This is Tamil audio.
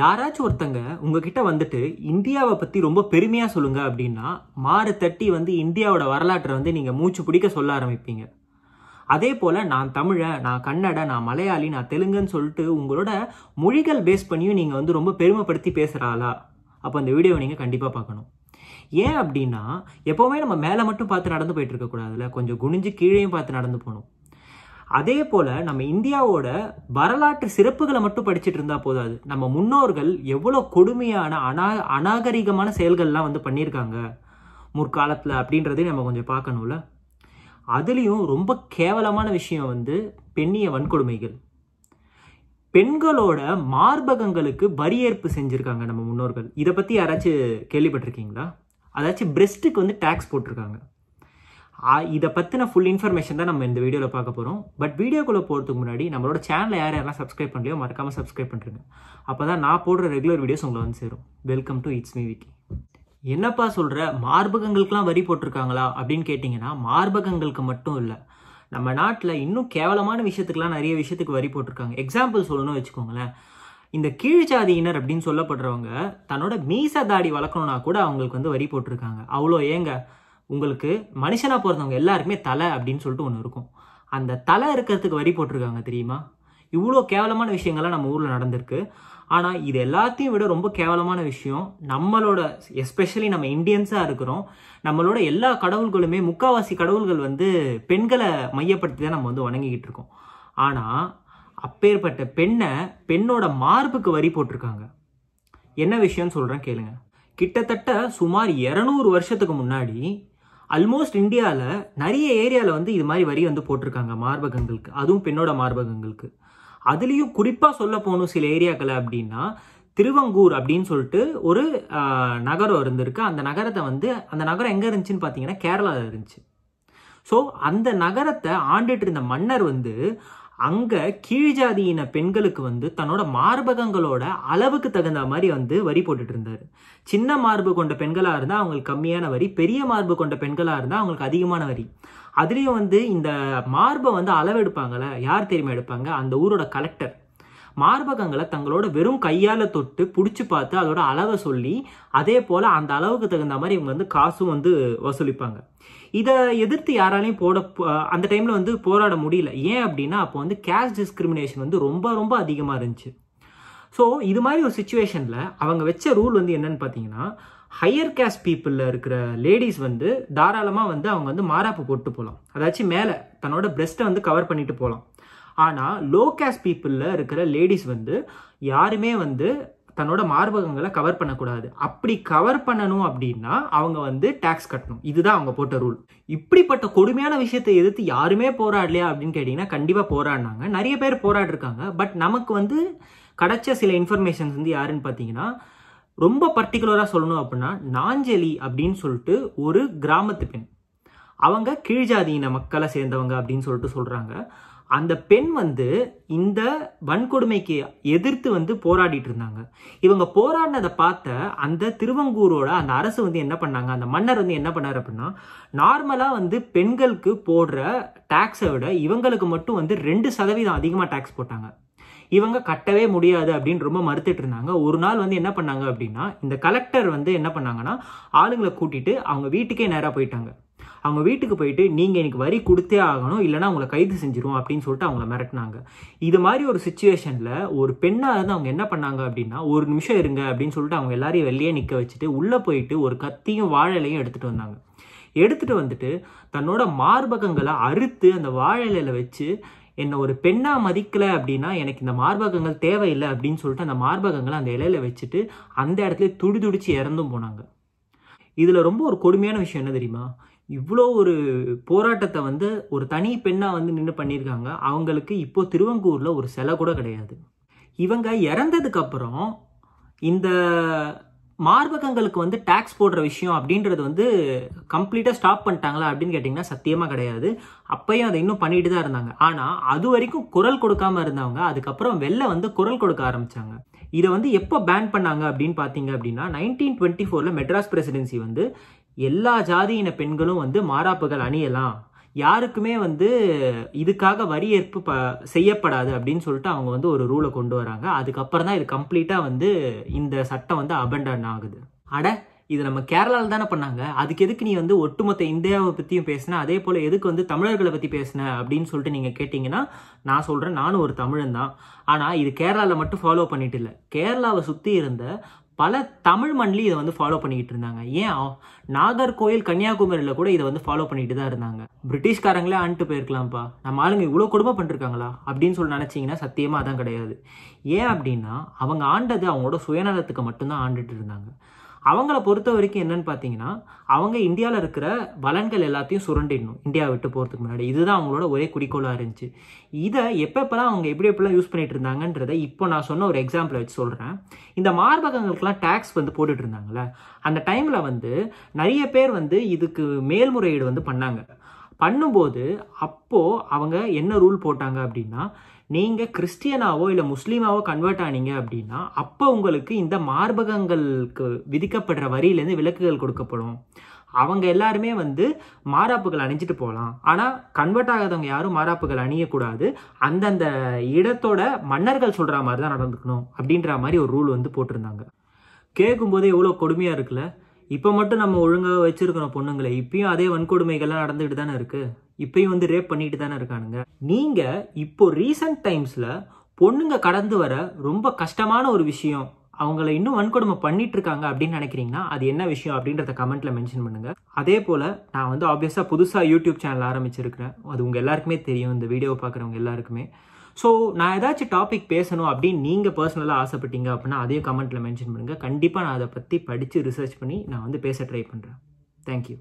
யாராச்சும் ஒருத்தங்க உங்ககிட்ட வந்துட்டு இந்தியாவை பற்றி ரொம்ப பெருமையாக சொல்லுங்க அப்படின்னா மாறு தட்டி வந்து இந்தியாவோட வரலாற்றை வந்து நீங்கள் மூச்சு பிடிக்க சொல்ல ஆரம்பிப்பீங்க அதே போல் நான் தமிழை நான் கன்னட நான் மலையாளி நான் தெலுங்குன்னு சொல்லிட்டு உங்களோட மொழிகள் பேஸ் பண்ணியும் நீங்கள் வந்து ரொம்ப பெருமைப்படுத்தி பேசுகிறாளா அப்போ அந்த வீடியோவை நீங்கள் கண்டிப்பாக பார்க்கணும் ஏன் அப்படின்னா எப்போவுமே நம்ம மேலே மட்டும் பார்த்து நடந்து போயிட்டு இருக்கக்கூடாதுல்ல கொஞ்சம் குனிஞ்சு கீழேயும் பார்த்து நடந்து போகணும் அதே போல் நம்ம இந்தியாவோட வரலாற்று சிறப்புகளை மட்டும் படிச்சுட்டு இருந்தால் போதாது நம்ம முன்னோர்கள் எவ்வளோ கொடுமையான அனா அநாகரிகமான செயல்கள்லாம் வந்து பண்ணியிருக்காங்க முற்காலத்தில் அப்படின்றதே நம்ம கொஞ்சம் பார்க்கணும்ல அதுலேயும் ரொம்ப கேவலமான விஷயம் வந்து பெண்ணிய வன்கொடுமைகள் பெண்களோட மார்பகங்களுக்கு வரியேற்பு செஞ்சுருக்காங்க நம்ம முன்னோர்கள் இதை பற்றி யாராச்சும் கேள்விப்பட்டிருக்கீங்களா அதாச்சும் பிரெஸ்ட்டுக்கு வந்து டேக்ஸ் போட்டிருக்காங்க இதை பற்றின ஃபுல் இன்ஃபர்மேஷன் தான் நம்ம இந்த வீடியோவில் பார்க்க போகிறோம் பட் வீடியோக்குள்ளே போகிறதுக்கு முன்னாடி நம்மளோட சேனலை யார் யாரெல்லாம் சப்ஸ்கிரைப் பண்ணலையோ மறக்காமல் சப்ஸ்கிரைப் பண்ணுறேங்க அப்போ தான் நான் போடுற ரெகுலர் வீடியோஸ் உங்களை வந்து சேரும் welcome to it's me Vicky என்னப்பா சொல்கிற மார்பகங்களுக்கெலாம் வரி போட்டிருக்காங்களா அப்படின்னு கேட்டிங்கன்னா மார்பகங்களுக்கு மட்டும் இல்லை நம்ம நாட்டில் இன்னும் கேவலமான விஷயத்துக்குலாம் நிறைய விஷயத்துக்கு வரி போட்டிருக்காங்க எக்ஸாம்பிள் சொல்லணும்னு வச்சுக்கோங்களேன் இந்த ஜாதியினர் அப்படின்னு சொல்லப்படுறவங்க தன்னோட மீச தாடி வளர்க்கணுன்னா கூட அவங்களுக்கு வந்து வரி போட்டிருக்காங்க அவ்வளோ ஏங்க உங்களுக்கு மனுஷனாக பிறந்தவங்க எல்லாருக்குமே தலை அப்படின்னு சொல்லிட்டு ஒன்று இருக்கும் அந்த தலை இருக்கிறதுக்கு வரி போட்டிருக்காங்க தெரியுமா இவ்வளோ கேவலமான விஷயங்கள்லாம் நம்ம ஊரில் நடந்திருக்கு ஆனால் இது எல்லாத்தையும் விட ரொம்ப கேவலமான விஷயம் நம்மளோட எஸ்பெஷலி நம்ம இந்தியன்ஸாக இருக்கிறோம் நம்மளோட எல்லா கடவுள்களுமே முக்காவாசி கடவுள்கள் வந்து பெண்களை மையப்படுத்தி தான் நம்ம வந்து வணங்கிக்கிட்டு இருக்கோம் ஆனால் அப்பேற்பட்ட பெண்ணை பெண்ணோட மார்புக்கு வரி போட்டிருக்காங்க என்ன விஷயம்னு சொல்கிறேன் கேளுங்க கிட்டத்தட்ட சுமார் இரநூறு வருஷத்துக்கு முன்னாடி அல்மோஸ்ட் இந்தியாவில் நிறைய ஏரியாவில் வந்து இது மாதிரி வரி வந்து போட்டிருக்காங்க மார்பகங்களுக்கு அதுவும் பெண்ணோட மார்பகங்களுக்கு அதுலேயும் குறிப்பாக சொல்ல போகணும் சில ஏரியாக்களை அப்படின்னா திருவங்கூர் அப்படின்னு சொல்லிட்டு ஒரு நகரம் இருந்திருக்கு அந்த நகரத்தை வந்து அந்த நகரம் எங்கே இருந்துச்சுன்னு பார்த்தீங்கன்னா கேரளாவில் இருந்துச்சு ஸோ அந்த நகரத்தை ஆண்டுட்டு இருந்த மன்னர் வந்து அங்கே கீழ் ஜாதியின பெண்களுக்கு வந்து தன்னோட மார்பகங்களோட அளவுக்கு தகுந்த மாதிரி வந்து வரி போட்டுட்டு இருந்தாரு சின்ன மார்பு கொண்ட பெண்களாக இருந்தால் அவங்களுக்கு கம்மியான வரி பெரிய மார்பு கொண்ட பெண்களாக இருந்தால் அவங்களுக்கு அதிகமான வரி அதுலேயும் வந்து இந்த மார்பை வந்து எடுப்பாங்கல்ல யார் தெரியுமா எடுப்பாங்க அந்த ஊரோட கலெக்டர் மார்பகங்களை தங்களோட வெறும் கையால் தொட்டு பிடிச்சி பார்த்து அதோட அளவை சொல்லி அதே போல் அந்த அளவுக்கு தகுந்த மாதிரி இவங்க வந்து காசும் வந்து வசூலிப்பாங்க இதை எதிர்த்து யாராலையும் போட அந்த டைமில் வந்து போராட முடியல ஏன் அப்படின்னா அப்போ வந்து கேஷ் டிஸ்கிரிமினேஷன் வந்து ரொம்ப ரொம்ப அதிகமாக இருந்துச்சு ஸோ இது மாதிரி ஒரு சுச்சுவேஷனில் அவங்க வச்ச ரூல் வந்து என்னன்னு பார்த்தீங்கன்னா ஹையர் கேஸ்ட் பீப்புளில் இருக்கிற லேடிஸ் வந்து தாராளமாக வந்து அவங்க வந்து மாறாப்பு போட்டு போகலாம் அதாச்சும் மேலே தன்னோட பிரெஸ்ட்டை வந்து கவர் பண்ணிட்டு போகலாம் ஆனால் லோ கேஸ் பீப்புளில் இருக்கிற லேடிஸ் வந்து யாருமே வந்து தன்னோட மார்பகங்களை கவர் பண்ணக்கூடாது அப்படி கவர் பண்ணணும் அப்படின்னா அவங்க வந்து டேக்ஸ் கட்டணும் இதுதான் அவங்க போட்ட ரூல் இப்படிப்பட்ட கொடுமையான விஷயத்தை எதிர்த்து யாருமே போராடலையா அப்படின்னு கேட்டிங்கன்னா கண்டிப்பாக போராடினாங்க நிறைய பேர் போராடிருக்காங்க பட் நமக்கு வந்து கிடைச்ச சில இன்ஃபர்மேஷன்ஸ் வந்து யாருன்னு பார்த்தீங்கன்னா ரொம்ப பர்டிகுலராக சொல்லணும் அப்படின்னா நாஞ்சலி அப்படின்னு சொல்லிட்டு ஒரு கிராமத்து பெண் அவங்க கீழ்ஜாதியின மக்களை சேர்ந்தவங்க அப்படின்னு சொல்லிட்டு சொல்கிறாங்க அந்த பெண் வந்து இந்த வன்கொடுமைக்கு எதிர்த்து வந்து போராடிட்டு இருந்தாங்க இவங்க போராடினதை பார்த்த அந்த திருவங்கூரோட அந்த அரசு வந்து என்ன பண்ணாங்க அந்த மன்னர் வந்து என்ன பண்ணார் அப்படின்னா நார்மலாக வந்து பெண்களுக்கு போடுற டேக்ஸை விட இவங்களுக்கு மட்டும் வந்து ரெண்டு சதவீதம் அதிகமாக டேக்ஸ் போட்டாங்க இவங்க கட்டவே முடியாது அப்படின்னு ரொம்ப மறுத்துட்டு இருந்தாங்க ஒரு நாள் வந்து என்ன பண்ணாங்க அப்படின்னா இந்த கலெக்டர் வந்து என்ன பண்ணாங்கன்னா ஆளுங்களை கூட்டிட்டு அவங்க வீட்டுக்கே நேராக போயிட்டாங்க அவங்க வீட்டுக்கு போயிட்டு நீங்கள் எனக்கு வரி கொடுத்தே ஆகணும் இல்லைனா அவங்கள கைது செஞ்சிடும் அப்படின்னு சொல்லிட்டு அவங்கள மிரட்டினாங்க இது மாதிரி ஒரு சுச்சுவேஷனில் ஒரு பெண்ணாக இருந்து அவங்க என்ன பண்ணாங்க அப்படின்னா ஒரு நிமிஷம் இருங்க அப்படின்னு சொல்லிட்டு அவங்க எல்லாரையும் வெளியே நிற்க வச்சுட்டு உள்ளே போயிட்டு ஒரு கத்தியும் வாழலையும் எடுத்துகிட்டு வந்தாங்க எடுத்துகிட்டு வந்துட்டு தன்னோட மார்பகங்களை அறுத்து அந்த வாழலையில் வச்சு என்னை ஒரு பெண்ணாக மதிக்கலை அப்படின்னா எனக்கு இந்த மார்பகங்கள் தேவையில்லை அப்படின்னு சொல்லிட்டு அந்த மார்பகங்களை அந்த இலையில வச்சுட்டு அந்த இடத்துல துடிதுடிச்சு இறந்தும் போனாங்க இதில் ரொம்ப ஒரு கொடுமையான விஷயம் என்ன தெரியுமா இவ்வளோ ஒரு போராட்டத்தை வந்து ஒரு தனி பெண்ணாக வந்து நின்று பண்ணியிருக்காங்க அவங்களுக்கு இப்போ திருவங்கூரில் ஒரு சிலை கூட கிடையாது இவங்க இறந்ததுக்கப்புறம் இந்த மார்பகங்களுக்கு வந்து டேக்ஸ் போடுற விஷயம் அப்படின்றது வந்து கம்ப்ளீட்டாக ஸ்டாப் பண்ணிட்டாங்களா அப்படின்னு கேட்டிங்கன்னா சத்தியமாக கிடையாது அப்பையும் அதை இன்னும் பண்ணிட்டு தான் இருந்தாங்க ஆனால் அது வரைக்கும் குரல் கொடுக்காம இருந்தவங்க அதுக்கப்புறம் வெளில வந்து குரல் கொடுக்க ஆரம்பித்தாங்க இதை வந்து எப்போ பேன் பண்ணாங்க அப்படின்னு பார்த்தீங்க அப்படின்னா நைன்டீன் டுவெண்ட்டி ஃபோரில் மெட்ராஸ் பிரசிடென்சி வந்து எல்லா ஜாதியின பெண்களும் வந்து மாறாப்புகள் அணியலாம் யாருக்குமே வந்து இதுக்காக வரி ஏற்பு ப செய்யப்படாது அப்படின்னு சொல்லிட்டு அவங்க வந்து ஒரு ரூலை கொண்டு வராங்க அதுக்கப்புறம் தான் இது கம்ப்ளீட்டாக வந்து இந்த சட்டம் வந்து அபண்டன் ஆகுது அட இது நம்ம கேரளாவில் தானே பண்ணாங்க அதுக்கு எதுக்கு நீ வந்து ஒட்டுமொத்த இந்தியாவை பற்றியும் பேசுன அதே போல் எதுக்கு வந்து தமிழர்களை பற்றி பேசுன அப்படின்னு சொல்லிட்டு நீங்கள் கேட்டிங்கன்னா நான் சொல்கிறேன் நானும் ஒரு தமிழன் தான் ஆனால் இது கேரளாவில் மட்டும் ஃபாலோ பண்ணிட்டு இல்லை கேரளாவை சுற்றி இருந்த பல தமிழ் மண்லி இதை வந்து ஃபாலோ பண்ணிக்கிட்டு இருந்தாங்க ஏன் நாகர்கோயில் கன்னியாகுமரியில் கூட இதை வந்து ஃபாலோ பண்ணிட்டு தான் இருந்தாங்க பிரிட்டிஷ்காரங்களே ஆண்ட்டு போயிருக்கலாம்ப்பா நம்ம ஆளுங்க இவ்வளோ கொடுமை பண்ணிருக்காங்களா அப்படின்னு சொல்லி நினச்சிங்கன்னா சத்தியமாக அதான் கிடையாது ஏன் அப்படின்னா அவங்க ஆண்டது அவங்களோட சுயநலத்துக்கு மட்டும்தான் ஆண்டுட்டு இருந்தாங்க அவங்கள பொறுத்த வரைக்கும் என்னன்னு பார்த்தீங்கன்னா அவங்க இந்தியாவில் இருக்கிற பலன்கள் எல்லாத்தையும் சுரண்டிடணும் இந்தியா விட்டு போகிறதுக்கு முன்னாடி இதுதான் அவங்களோட ஒரே குறிக்கோளாக இருந்துச்சு இதை எப்பப்பெல்லாம் அவங்க எப்படி எப்படிலாம் யூஸ் பண்ணிட்டு இருந்தாங்கன்றதை இப்போ நான் சொன்ன ஒரு எக்ஸாம்பிள் வச்சு சொல்கிறேன் இந்த மார்பகங்களுக்கெல்லாம் டேக்ஸ் வந்து போட்டுட்டு இருந்தாங்கல்ல அந்த டைமில் வந்து நிறைய பேர் வந்து இதுக்கு மேல்முறையீடு வந்து பண்ணாங்க பண்ணும்போது அப்போது அவங்க என்ன ரூல் போட்டாங்க அப்படின்னா நீங்கள் கிறிஸ்டியனாவோ இல்லை முஸ்லீமாவோ கன்வெர்ட் ஆனீங்க அப்படின்னா அப்போ உங்களுக்கு இந்த மார்பகங்களுக்கு விதிக்கப்படுற வரியிலேருந்து விளக்குகள் கொடுக்கப்படும் அவங்க எல்லாருமே வந்து மாறாப்புகள் அணிஞ்சிட்டு போகலாம் ஆனால் கன்வெர்ட் ஆகாதவங்க யாரும் மாறாப்புகள் அணியக்கூடாது அந்தந்த இடத்தோட மன்னர்கள் சொல்கிற மாதிரி தான் நடந்துக்கணும் அப்படின்ற மாதிரி ஒரு ரூல் வந்து போட்டிருந்தாங்க கேட்கும்போதே எவ்வளோ கொடுமையாக இருக்குல்ல இப்போ மட்டும் நம்ம ஒழுங்காக வச்சிருக்கிறோம் பொண்ணுங்களை இப்பயும் அதே வன்கொடுமைகள்லாம் நடந்துகிட்டு தானே இருக்குது இப்பயும் வந்து ரேப் பண்ணிட்டு தானே இருக்கானுங்க நீங்கள் இப்போ ரீசன்ட் டைம்ஸில் பொண்ணுங்க கடந்து வர ரொம்ப கஷ்டமான ஒரு விஷயம் அவங்கள இன்னும் வன்கொடுமை பண்ணிட்டு இருக்காங்க அப்படின்னு நினைக்கிறீங்கன்னா அது என்ன விஷயம் அப்படின்றத கமெண்ட்ல மென்ஷன் பண்ணுங்க அதே போல நான் வந்து ஆப்வியஸா புதுசா யூடியூப் சேனல் ஆரம்பிச்சிருக்கிறேன் அது உங்க எல்லாருக்குமே தெரியும் இந்த வீடியோ பாக்குறவங்க எல்லாருக்குமே ஸோ நான் ஏதாச்சும் டாபிக் பேசணும் அப்படின்னு நீங்கள் பர்சனலாக ஆசைப்பட்டீங்க அப்படின்னா அதையும் கமெண்ட்டில் மென்ஷன் பண்ணுங்கள் கண்டிப்பாக நான் அதை பற்றி படித்து ரிசர்ச் பண்ணி நான் வந்து பேச ட்ரை பண்ணுறேன் தேங்க்யூ